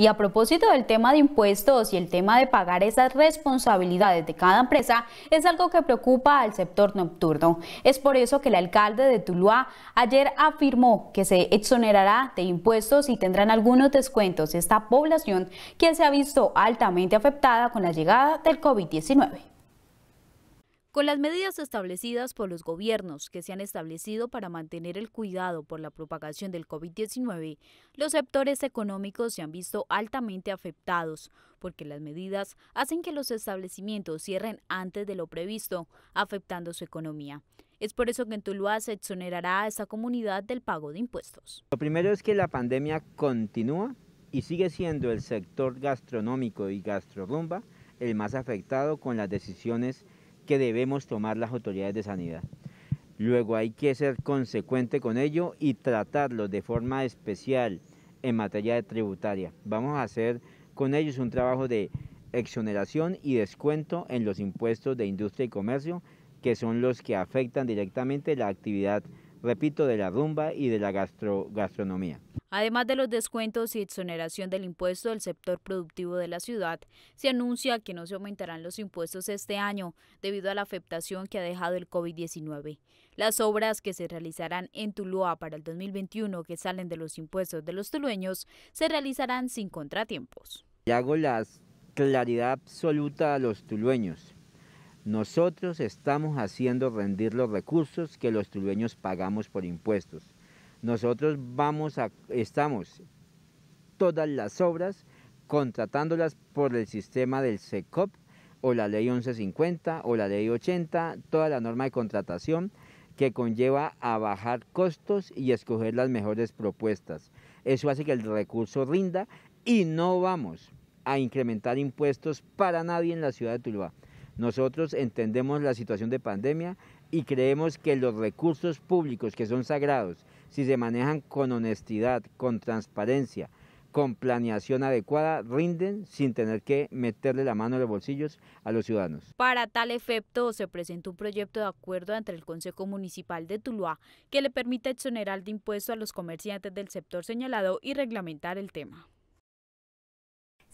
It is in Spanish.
Y a propósito del tema de impuestos y el tema de pagar esas responsabilidades de cada empresa, es algo que preocupa al sector nocturno. Es por eso que el alcalde de Tuluá ayer afirmó que se exonerará de impuestos y tendrán algunos descuentos esta población que se ha visto altamente afectada con la llegada del COVID-19. Con las medidas establecidas por los gobiernos que se han establecido para mantener el cuidado por la propagación del COVID-19, los sectores económicos se han visto altamente afectados, porque las medidas hacen que los establecimientos cierren antes de lo previsto, afectando su economía. Es por eso que en Tuluá se exonerará a esa comunidad del pago de impuestos. Lo primero es que la pandemia continúa y sigue siendo el sector gastronómico y gastrorumba el más afectado con las decisiones que debemos tomar las autoridades de sanidad. Luego hay que ser consecuente con ello y tratarlos de forma especial en materia de tributaria. Vamos a hacer con ellos un trabajo de exoneración y descuento en los impuestos de industria y comercio, que son los que afectan directamente la actividad repito, de la rumba y de la gastronomía. Además de los descuentos y exoneración del impuesto del sector productivo de la ciudad, se anuncia que no se aumentarán los impuestos este año debido a la afectación que ha dejado el COVID-19. Las obras que se realizarán en Tuluá para el 2021 que salen de los impuestos de los tulueños se realizarán sin contratiempos. Le hago la claridad absoluta a los tulueños. Nosotros estamos haciendo rendir los recursos que los tulueños pagamos por impuestos. Nosotros vamos a, estamos todas las obras contratándolas por el sistema del SECOP o la ley 1150 o la ley 80, toda la norma de contratación que conlleva a bajar costos y escoger las mejores propuestas. Eso hace que el recurso rinda y no vamos a incrementar impuestos para nadie en la ciudad de Tuluá. Nosotros entendemos la situación de pandemia y creemos que los recursos públicos que son sagrados, si se manejan con honestidad, con transparencia, con planeación adecuada, rinden sin tener que meterle la mano en los bolsillos a los ciudadanos. Para tal efecto, se presenta un proyecto de acuerdo entre el Consejo Municipal de Tuluá que le permite exonerar de impuesto a los comerciantes del sector señalado y reglamentar el tema.